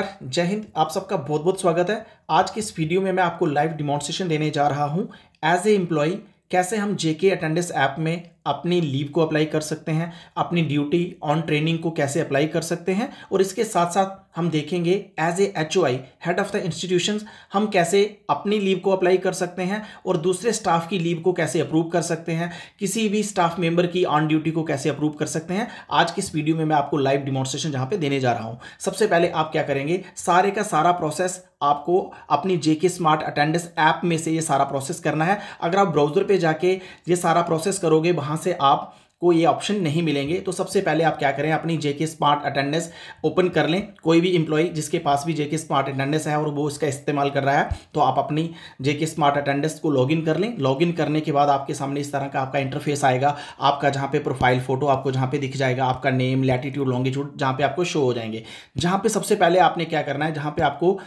नमस्कार जय हिंद आप सबका बहुत बहुत स्वागत है आज के इस वीडियो में मैं आपको लाइव डिमॉन्स्ट्रेशन देने जा रहा हूं एज ए एम्प्लॉय कैसे हम जेके अटेंडेंस ऐप में अपनी लीव को अप्लाई कर सकते हैं अपनी ड्यूटी ऑन ट्रेनिंग को कैसे अप्लाई कर सकते हैं और इसके साथ साथ हम देखेंगे as a H O I head of the institution हम कैसे अपनी लीव को अप्लाई कर सकते हैं और दूसरे स्टाफ की लीव को कैसे अप्रूव कर सकते हैं किसी भी स्टाफ मेंबर की ऑन ड्यूटी को कैसे अप्रूव कर सकते हैं आज की इस वीडियो में मैं आपको लाइव डिमॉन्स्ट्रेशन जहाँ पे देने जा रहा हूँ सबसे पहले आप क्या करेंगे सारे का सारा प्रोसेस आपको अपनी जेके स्मार्ट अटेंडेंस ऐप में से ये सारा प्रोसेस करना है अगर आप ब्राउजर पे जाके ये सारा प्रोसेस करोगे वहाँ जहाँ से आप को ये ऑप्शन नहीं मिलेंगे तो सबसे पहले आप क्या करें अपनी जेके स्मार्ट अटेंडेंस ओपन कर लें कोई भी इंप्लॉई जिसके पास भी जेके स्मार्ट अटेंडेंस है और वो इसका इस्तेमाल कर रहा है तो आप अपनी जेके स्मार्ट अटेंडेंस को लॉगिन कर लें लॉगिन करने के बाद आपके सामने इस तरह का आपका इंटरफेस आएगा आपका जहाँ पे प्रोफाइल फोटो आपको जहाँ पे दिख जाएगा आपका नेम लैटीट्यूड लॉन्गिट्यूड जहाँ पे आपको शो हो जाएंगे जहाँ पे सबसे पहले आपने क्या करना है जहाँ पे आपको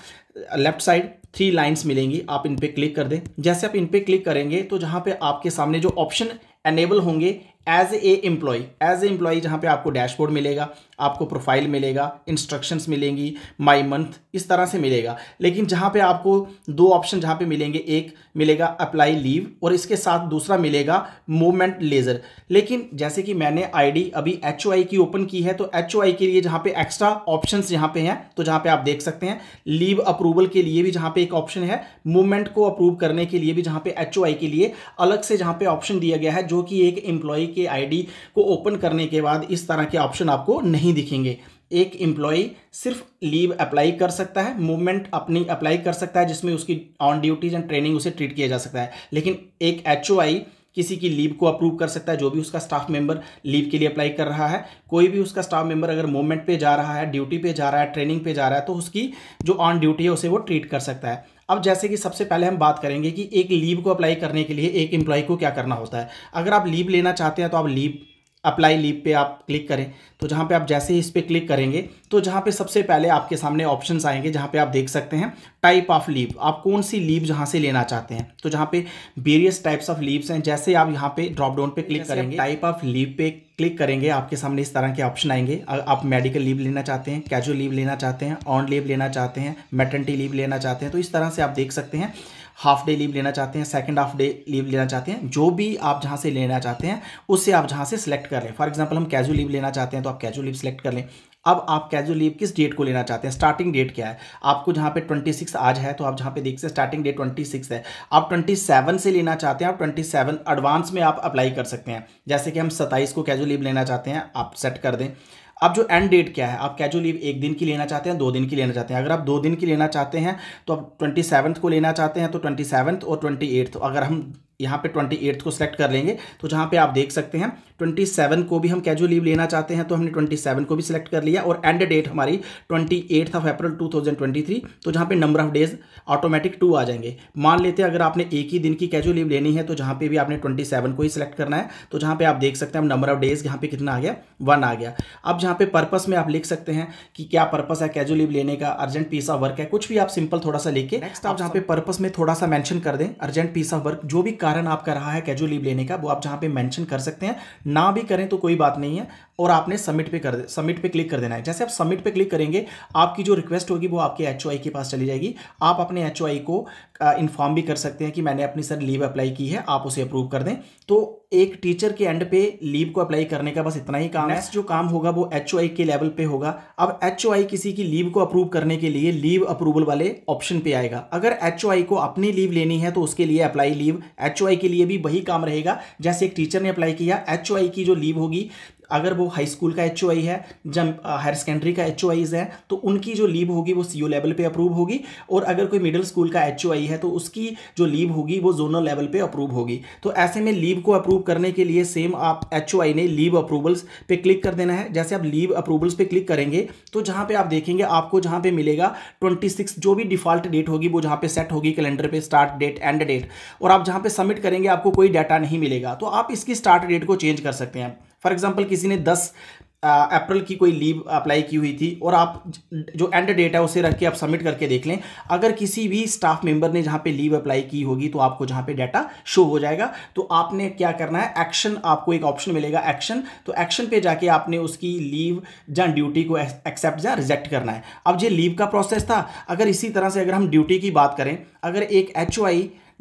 लेफ्ट साइड थ्री लाइंस मिलेंगी आप इन पर क्लिक कर दें जैसे आप इन पर क्लिक करेंगे तो जहाँ पे आपके सामने जो ऑप्शन एनेबल होंगे as a employee as a employee जहाँ पे आपको डैशबोर्ड मिलेगा आपको प्रोफाइल मिलेगा इंस्ट्रक्शंस मिलेंगी माई मंथ इस तरह से मिलेगा लेकिन जहाँ पे आपको दो ऑप्शन जहाँ पे मिलेंगे एक मिलेगा अप्लाई लीव और इसके साथ दूसरा मिलेगा मूवमेंट लेजर लेकिन जैसे कि मैंने आईडी अभी एच की ओपन की है तो एच के लिए जहाँ पे एक्स्ट्रा ऑप्शन यहाँ पे हैं तो जहाँ पे आप देख सकते हैं लीव अप्रूवल के लिए भी जहाँ पे एक ऑप्शन है मूवमेंट को अप्रूव करने के लिए भी जहाँ पे एच के लिए अलग से जहाँ पे ऑप्शन दिया गया है जो कि एक एम्प्लॉय की आईडी को ओपन करने के बाद इस तरह के ऑप्शन आपको नहीं दिखेंगे एक एम्प्लॉई सिर्फ लीव अप्लाई कर सकता है मूवमेंट अपनी अप्लाई कर सकता है जिसमें उसकी ऑन ड्यूटीज एंड ट्रेनिंग उसे ट्रीट किया जा सकता है लेकिन एक एच किसी की लीव को अप्रूव कर सकता है जो भी उसका स्टाफ मेंबर लीव के लिए अप्लाई कर रहा है कोई भी उसका स्टाफ मेंबर अगर मूवमेंट पे जा रहा है ड्यूटी पे जा रहा है ट्रेनिंग पे जा रहा है तो उसकी जो ऑन ड्यूटी है उसे वो ट्रीट कर सकता है अब जैसे कि सबसे पहले हम बात करेंगे कि एक लीव को अप्लाई करने के लिए एक एम्प्लॉय को क्या करना होता है अगर आप लीव लेना चाहते हैं तो आप लीव अप्लाई लीव पे आप क्लिक करें तो जहाँ पे आप जैसे ही इस पर क्लिक करेंगे तो जहाँ पे सबसे पहले आपके सामने ऑप्शंस आएंगे जहाँ पे आप देख सकते हैं टाइप ऑफ लीव आप कौन सी लीव जहाँ से लेना चाहते हैं तो जहाँ पे वेरियस टाइप्स ऑफ लीव्स हैं जैसे आप यहाँ पे ड्रॉप डाउन पे क्लिक करेंगे टाइप ऑफ लीव पे क्लिक करेंगे आपके सामने इस तरह के ऑप्शन आएंगे आप मेडिकल लीव लेना चाहते हैं कैजुअल लीव लेना चाहते हैं ऑन लीव लेना चाहते हैं मेटर्निटी लीव लेना चाहते हैं तो इस तरह से आप देख सकते हैं हाफ डे लीव लेना चाहते हैं सेकंड हाफ डे लीव लेना चाहते हैं जो भी आप जहाँ से लेना चाहते हैं उससे आप जहाँ से सिलेक्ट कर लें फॉर एग्जांपल हम कैजुअल लीव लेना चाहते हैं तो आप कैजुअल लीव सेलेक्ट कर लें अब आप कैजुअल लीव किस डेट को लेना चाहते हैं स्टार्टिंग डेट क्या है आपको जहाँ पे 26 आज है तो आप जहाँ पे देख सकते स्टार्टिंग डेट 26 है आप 27 से लेना चाहते हैं आप 27 एडवांस में आप अप्लाई कर सकते हैं जैसे कि हम 27 को कैजुअल लीव लेना चाहते हैं आप सेट कर दें अब जो एंड डेट क्या है आप कैजुअल लीव एक दिन की लेना चाहते हैं दो दिन की लेना चाहते हैं अगर आप दो दिन की लेना चाहते हैं तो आप ट्वेंटी को लेना चाहते हैं तो ट्वेंटी और ट्वेंटी अगर हम यहाँ पे ट्वेंटी एट को सिलेक्ट कर लेंगे तो जहाँ पे आप देख सकते हैं ट्वेंटी सेवन को भी हम कैजुअल लीव लेना चाहते हैं तो हमने ट्वेंटी सेवन को भी सिलेक्ट कर लिया और एंड डेट हमारी twenty eighth of April two thousand twenty three तो जहाँ पे नंबर ऑफ डेज ऑटोमेटिक टू आ जाएंगे मान लेते हैं अगर आपने एक ही दिन की कैजुअल लीव लेनी है तो जहाँ पे भी आपने ट्वेंटी को ही सिलेक्ट करना है तो जहाँ पे आप देख सकते हैं नंबर ऑफ डेज यहाँ पे कितना आ गया वन आ गया अब जहाँ पे पर्पस में आप लिख सकते हैं कि क्या पर्पस है कैजुअल लीव लेने का अर्जेंट पीस ऑफ वर्क है कुछ भी आप सिंपल थोड़ा सा लिख नेक्स्ट आप जहाँ पे पर्पस में थोड़ा सा मैंशन कर दें अर्जेंट पीस ऑफ वर्क जो भी कारण आपका रहा है कैजुअल लीव लेने का वो आप जहाँ पे मेंशन कर सकते हैं ना भी करें तो कोई बात नहीं है और आपने सबमिट पे कर सबमिट पे क्लिक कर देना है जैसे आप सबमिट पे क्लिक करेंगे आपकी जो रिक्वेस्ट होगी वो आपके एच के पास चली जाएगी आप अपने एच को इन्फॉर्म भी कर सकते हैं कि मैंने अपनी सर लीव अप्लाई की है आप उसे अप्रूव कर दें तो एक टीचर के एंड पे लीव को अप्लाई करने का बस इतना ही काम है जो काम होगा वो एच के लेवल पे होगा अब एच किसी की लीव को अप्रूव करने के लिए लीव अप्रूवल वाले ऑप्शन पे आएगा अगर एच को अपनी लीव लेनी है तो उसके लिए अप्लाई लीव एच के लिए भी वही काम रहेगा जैसे एक टीचर ने अप्लाई किया एच की जो लीव होगी अगर वो हाई स्कूल का एच है जब हायर सेकेंडरी का एच है तो उनकी जो लीव होगी वो सी लेवल पर अप्रूव होगी और अगर कोई मिडिल स्कूल का एच है तो उसकी जो लीव होगी वो जोनल लेवल पर अप्रूव होगी तो ऐसे में लीव को अप्रूव करने के लिए सेम आप एच ने लीव अप्रूवल्स पे क्लिक कर देना है जैसे आप लीव अप्रूवल्स पे क्लिक करेंगे तो जहाँ पर आप देखेंगे आपको जहाँ पर मिलेगा सिक्स जो भी डिफॉल्ट डेट होगी वो जहाँ पर सेट होगी कैलेंडर पर स्टार्ट डेट एंड डेट और आप जहाँ पर सबमिट करेंगे आपको कोई डाटा नहीं मिलेगा तो आप इसकी स्टार्ट डेट को चेंज कर सकते हैं फॉर एग्जाम्पल किसी ने दस अप्रैल की कोई लीव अप्लाई की हुई थी और आप जो एंड डेट है उसे रख के आप सबमिट करके देख लें अगर किसी भी स्टाफ मेंबर ने जहाँ पे लीव अप्लाई की होगी तो आपको जहाँ पे डाटा शो हो जाएगा तो आपने क्या करना है एक्शन आपको एक ऑप्शन मिलेगा एक्शन तो एक्शन पे जाके आपने उसकी लीव या ड्यूटी को एक्सेप्ट या रिजेक्ट करना है अब ये लीव का प्रोसेस था अगर इसी तरह से अगर हम ड्यूटी की बात करें अगर एक एच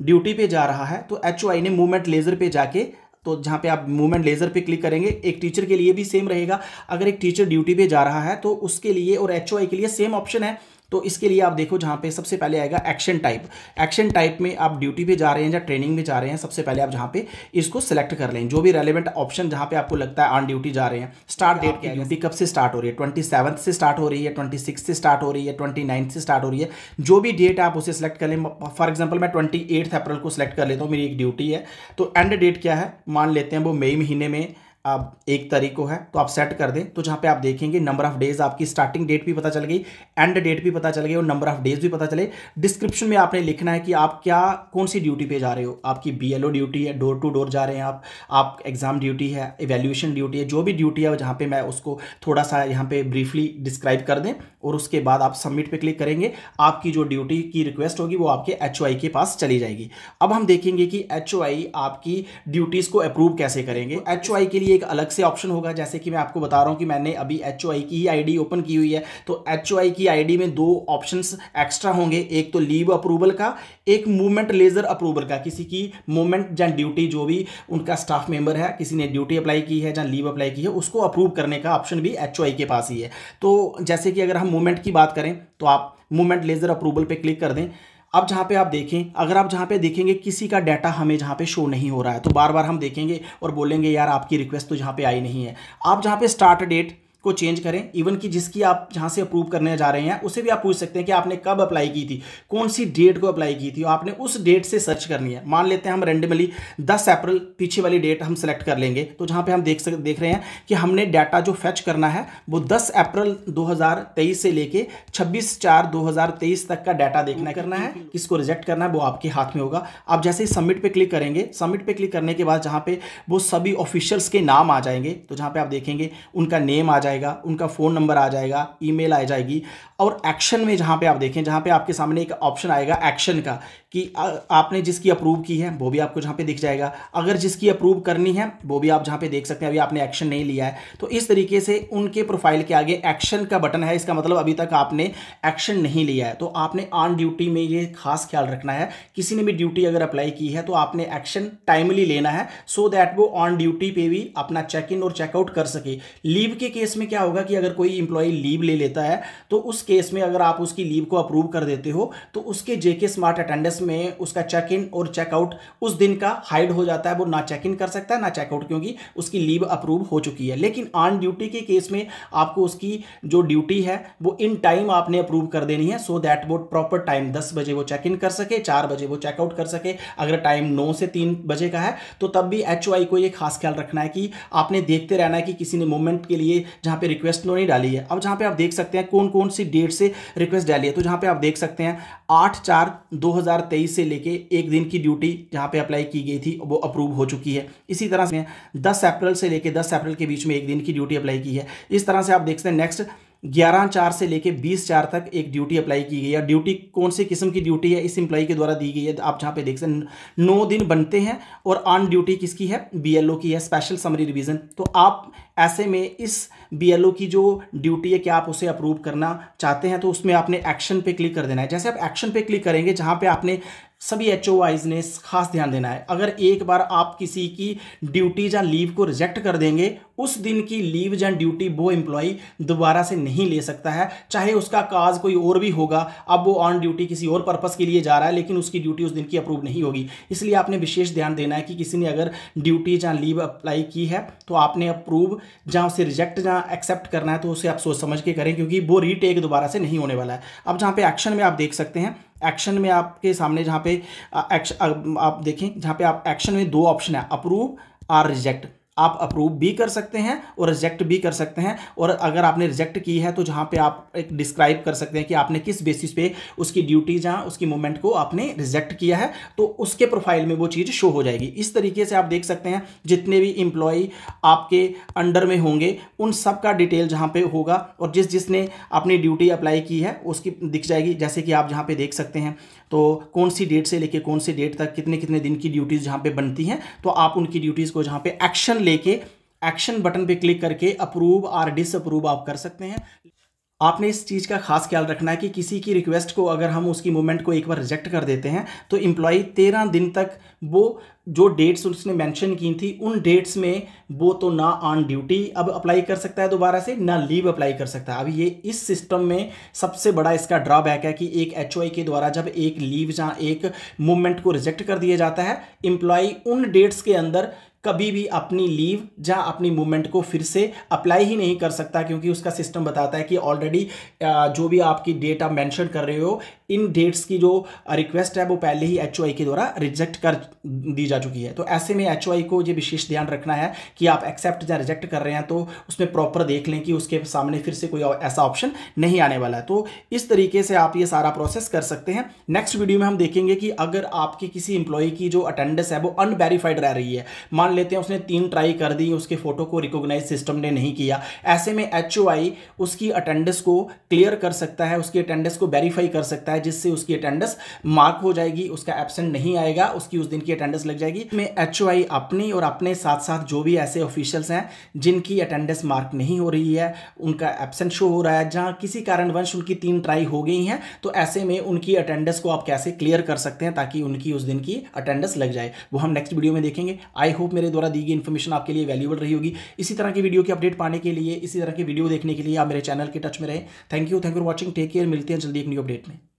ड्यूटी पे जा रहा है तो एच ने मूवमेंट लेजर पे जाके तो जहाँ पे आप मूवमेंट लेज़र पे क्लिक करेंगे एक टीचर के लिए भी सेम रहेगा अगर एक टीचर ड्यूटी पे जा रहा है तो उसके लिए और एच के लिए सेम ऑप्शन है तो इसके लिए आप देखो जहाँ पे सबसे पहले आएगा एक्शन टाइप एक्शन टाइप में आप ड्यूटी पे जा रहे हैं या ट्रेनिंग में जा रहे हैं सबसे पहले आप जहाँ पे इसको सेलेक्ट कर लें जो भी रेलिवेंट ऑप्शन जहाँ पे आपको लगता है ऑन ड्यूटी जा रहे हैं स्टार्ट डेट की ड्यूटी कब से स्टार्ट हो रही है ट्वेंटी से स्टार्ट हो रही है ट्वेंटी से स्टार्ट हो रही है ट्वेंटी से स्टार्ट हो रही है जो भी डेट आप उसे सेलेक्ट कर लें फॉर एग्जाम्पल मैं ट्वेंटी अप्रैल को सिलेक्ट कर लेता हूँ मेरी एक ड्यूटी है तो एंड डेट क्या है मान लेते हैं वो मई महीने में अब एक तारीख को है तो आप सेट कर दें तो जहाँ पे आप देखेंगे नंबर ऑफ डेज आपकी स्टार्टिंग डेट भी पता चल गई एंड डेट भी पता चल गई और नंबर ऑफ डेज भी पता चले डिस्क्रिप्शन में आपने लिखना है कि आप क्या कौन सी ड्यूटी पे जा रहे हो आपकी बीएलओ ड्यूटी है डोर टू डोर जा रहे हैं आप आप एग्जाम ड्यूटी है इवेल्यूशन ड्यूटी है जो भी ड्यूटी है जहाँ पर मैं उसको थोड़ा सा यहाँ पर ब्रीफली डिस्क्राइब कर दें और उसके बाद आप सबमिट पर क्लिक करेंगे आपकी जो ड्यूटी की रिक्वेस्ट होगी वो आपके एच के पास चली जाएगी अब हम देखेंगे कि एच आपकी ड्यूटीज़ को अप्रूव कैसे करेंगे एच के लिए लिए एक अलग से ऑप्शन होगा जैसे कि मैं आपको बता रहा हूँ कि मैंने अभी एच की ही आई ओपन की हुई है तो एच की आईडी में दो ऑप्शन एक्स्ट्रा होंगे एक तो लीव अप्रूवल का एक मूवमेंट लेजर अप्रूवल का किसी की मूवमेंट या ड्यूटी जो भी उनका स्टाफ मेंबर है किसी ने ड्यूटी अप्लाई की है या लीव अप्लाई की है उसको अप्रूव करने का ऑप्शन भी एच के पास ही है तो जैसे कि अगर हम मूवमेंट की बात करें तो आप मूवमेंट लेजर अप्रूवल पे क्लिक कर दें अब जहाँ पे आप देखें अगर आप जहाँ पे देखेंगे किसी का डाटा हमें जहाँ पे शो नहीं हो रहा है तो बार बार हम देखेंगे और बोलेंगे यार आपकी रिक्वेस्ट तो जहाँ पे आई नहीं है आप जहाँ पे स्टार्ट डेट को चेंज करें इवन कि जिसकी आप जहाँ से अप्रूव करने जा रहे हैं उसे भी आप पूछ सकते हैं कि आपने कब अप्लाई की थी कौन सी डेट को अप्लाई की थी और आपने उस डेट से सर्च करनी है मान लेते हैं हम रेंडमली दस अप्रैल पीछे वाली डेट हम सेलेक्ट कर लेंगे तो जहाँ पर हम देख सक देख रहे हैं कि हमने डाटा जो फैच करना है वो दस अप्रैल दो से लेके छब्बीस चार दो तक का डाटा देखना करना है किसको रिजेक्ट करना है वो आपके हाथ में होगा आप जैसे ही सबमिट पर क्लिक करेंगे सबमिट पर क्लिक करने के बाद जहाँ पे वो सभी ऑफिशियल्स के नाम आ जाएंगे तो जहाँ पर आप देखेंगे उनका नेम आ जाए जाएगा उनका फ़ोन नंबर आ जाएगा ईमेल आ जाएगी और एक्शन में जहाँ पे आप देखें जहाँ पे आपके सामने एक ऑप्शन आएगा एक्शन का कि आपने जिसकी अप्रूव की है वो भी आपको जहाँ पे दिख जाएगा अगर जिसकी अप्रूव करनी है वो भी आप जहाँ पे देख सकते हैं अभी आपने एक्शन नहीं लिया है तो इस तरीके से उनके प्रोफाइल के आगे एक्शन का बटन है इसका मतलब अभी तक आपने एक्शन नहीं लिया है तो आपने ऑन ड्यूटी में ये खास ख्याल रखना है किसी ने भी ड्यूटी अगर अप्लाई की है तो आपने एक्शन टाइमली लेना है सो दैट वो ऑन ड्यूटी पे भी अपना चेक इन और चेकआउट कर सके लीव के केस में में क्या होगा कि अगर कोई इंप्लॉई लीव ले लेता है तो उस केस में अगर आप उसकी लीव को अप्रूव कर देते हो तो उसके जेके स्मार्ट अटेंडेंस में उसका चेक इन और चेकआउट उस दिन का हाइड हो जाता है वो ना चेक इन कर सकता है ना चेकआउट क्योंकि उसकी लीव अप्रूव हो चुकी है लेकिन ऑन ड्यूटी के केस में आपको उसकी जो ड्यूटी है वो इन टाइम आपने अप्रूव कर देनी है सो दैट वो प्रॉपर टाइम दस बजे वो चेक इन कर सके चार बजे वो चेकआउट कर सके अगर टाइम नौ से तीन बजे का है तो तब भी एच को ये खास ख्याल रखना है कि आपने देखते रहना है कि किसी ने मूवमेंट के लिए जहाँ पे रिक्वेस्ट उन्होंने तो डाली है अब जहाँ पे आप देख सकते हैं कौन कौन सी डेट से रिक्वेस्ट डाली है तो जहाँ पे आप देख सकते हैं आठ चार 2023 से लेके एक दिन की ड्यूटी जहाँ पे अप्लाई की गई थी वो अप्रूव हो चुकी है इसी तरह से दस अप्रैल से लेके दस अप्रैल के बीच में एक दिन की ड्यूटी अप्लाई की है इस तरह से आप देख सकते हैं नेक्स्ट ग्यारह चार से लेकर बीस चार तक एक ड्यूटी अप्लाई की गई है ड्यूटी कौन सी किस्म की ड्यूटी है इस इम्प्लॉई के द्वारा दी गई है आप जहाँ पे देख सकते नौ दिन बनते हैं और ऑन ड्यूटी किसकी है बीएलओ की है स्पेशल समरी रिवीजन तो आप ऐसे में इस बीएलओ की जो ड्यूटी है क्या आप उसे अप्रूव करना चाहते हैं तो उसमें आपने एक्शन पे क्लिक कर देना है जैसे आप एक्शन पे क्लिक करेंगे जहाँ पे आपने सभी एच ओ ने खास ध्यान देना है अगर एक बार आप किसी की ड्यूटी या लीव को रिजेक्ट कर देंगे उस दिन की लीव या ड्यूटी वो एम्प्लॉई दोबारा से नहीं ले सकता है चाहे उसका काज कोई और भी होगा अब वो ऑन ड्यूटी किसी और पर्पज़ के लिए जा रहा है लेकिन उसकी ड्यूटी उस दिन की अप्रूव नहीं होगी इसलिए आपने विशेष ध्यान देना है कि किसी ने अगर ड्यूटी या लीव अप्लाई की है तो आपने अप्रूव जहाँ उसे रिजेक्ट जहाँ एक्सेप्ट करना है तो उसे आप सोच समझ के करें क्योंकि वो रीटेक दोबारा से नहीं होने वाला है अब जहाँ पे एक्शन में आप देख सकते हैं एक्शन में आपके सामने जहाँ पे एक्शन आप देखें जहाँ पे आप एक्शन में दो ऑप्शन है अप्रूव आर रिजेक्ट आप अप्रूव भी कर सकते हैं और रिजेक्ट भी कर सकते हैं और अगर आपने रिजेक्ट की है तो जहाँ पे आप एक डिस्क्राइब कर सकते हैं कि आपने किस बेसिस पे उसकी ड्यूटी जहाँ उसकी मूवमेंट को आपने रिजेक्ट किया है तो उसके प्रोफाइल में वो चीज़ शो हो जाएगी इस तरीके से आप देख सकते हैं जितने भी इम्प्लॉय आपके अंडर में होंगे उन सब का डिटेल जहाँ पर होगा और जिस जिसने अपनी ड्यूटी अप्लाई की है उसकी दिख जाएगी जैसे कि आप जहाँ पर देख सकते हैं तो कौन सी डेट से लेकर कौन सी डेट तक कितने कितने दिन की ड्यूटीज़ जहाँ पर बनती हैं तो आप उनकी ड्यूटीज़ को जहाँ पर एक्शन लेके एक्शन बटन पे क्लिक करके अप्रूव और डिसअप्रूव आप कर सकते हैं आपने इस चीज़ का खास ख्याल रखना है कि किसी की रिक्वेस्ट को अगर हम उसकी मूवमेंट को एक बार रिजेक्ट कर देते हैं तो एम्प्लॉय तेरह दिन तक वो जो डेट्स उसने मेंशन की थी उन डेट्स में वो तो ना ऑन ड्यूटी अब अप्लाई कर सकता है दोबारा से ना लीव अप्लाई कर सकता है अब ये इस सिस्टम में सबसे बड़ा इसका ड्रॉबैक है कि एक एच के द्वारा जब एक लीव या एक मूवमेंट को रिजेक्ट कर दिया जाता है एम्प्लॉय उन डेट्स के अंदर कभी भी अपनी लीव या अपनी मूवमेंट को फिर से अप्लाई ही नहीं कर सकता क्योंकि उसका सिस्टम बताता है कि ऑलरेडी जो भी आपकी डेट आप मैंशन कर रहे हो इन डेट्स की जो रिक्वेस्ट है वो पहले ही एच के द्वारा रिजेक्ट कर दी जा चुकी है तो ऐसे में एच को ये विशेष ध्यान रखना है कि आप एक्सेप्ट या रिजेक्ट कर रहे हैं तो उसमें प्रॉपर देख लें कि उसके सामने फिर से कोई ऐसा ऑप्शन नहीं आने वाला है तो इस तरीके से आप ये सारा प्रोसेस कर सकते हैं नेक्स्ट वीडियो में हम देखेंगे कि अगर आपके किसी एम्प्लॉय की जो अटेंडेंस है वो अनवेरीफाइड रह रही है मान मान लेते हैं उसने तीन ट्राई कर दी उसके फोटो को रिकॉग्नाइज सिस्टम ने नहीं किया ऐसे में एच उसकी अटेंडेंस को क्लियर कर सकता है उसकी अटेंडेंस को वेरीफाई कर सकता है जिससे उसकी अटेंडेंस मार्क हो जाएगी उसका एबसेंट नहीं आएगा उसकी उस दिन की अटेंडेंस लग जाएगी में एच अपनी और अपने साथ साथ जो भी ऐसे ऑफिशियल्स हैं जिनकी अटेंडेंस मार्क नहीं हो रही है उनका एबसेंट शो हो रहा है जहाँ किसी कारणवंश उनकी तीन ट्राई हो गई हैं तो ऐसे में उनकी अटेंडेंस को आप कैसे क्लियर कर सकते हैं ताकि उनकी उस दिन की अटेंडेंस लग जाए वो हम नेक्स्ट वीडियो में देखेंगे आई होप मेरे द्वारा दी गई इन्फॉर्मेशन आपके लिए वैल्यूबल रही होगी इसी तरह की वीडियो की अपडेट पाने के लिए इसी तरह की वीडियो देखने के लिए आप मेरे चैनल के टच में रहें thank you thank you for watching take care मिलते हैं जल्दी एक न्यू अपडेट में